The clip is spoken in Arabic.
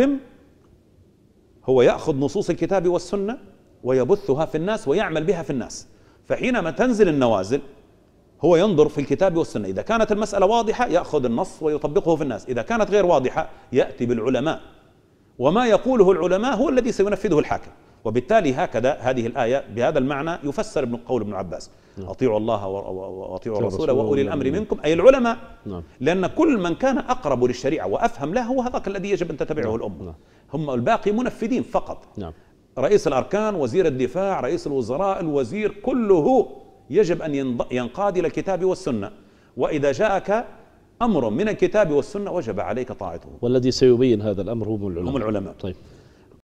الحاكم هو ياخذ نصوص الكتاب والسنه ويبثها في الناس ويعمل بها في الناس فحينما تنزل النوازل هو ينظر في الكتاب والسنه اذا كانت المساله واضحه ياخذ النص ويطبقه في الناس اذا كانت غير واضحه ياتي بالعلماء وما يقوله العلماء هو الذي سينفذه الحاكم وبالتالي هكذا هذه الآية بهذا المعنى يفسر ابن قول ابن عباس نعم. أطيعوا الله وأطيعوا الرسول وأولي الأمر نعم. منكم أي العلماء نعم. لأن كل من كان أقرب للشريعة وأفهم له هو هذاك الذي يجب أن تتبعه نعم. الأمة نعم. هم الباقي منفذين فقط نعم. رئيس الأركان وزير الدفاع رئيس الوزراء الوزير كله يجب أن ينقاد إلى الكتاب والسنة وإذا جاءك أمر من الكتاب والسنة وجب عليك طاعته والذي سيبين هذا الأمر هم العلماء هم العلماء طيب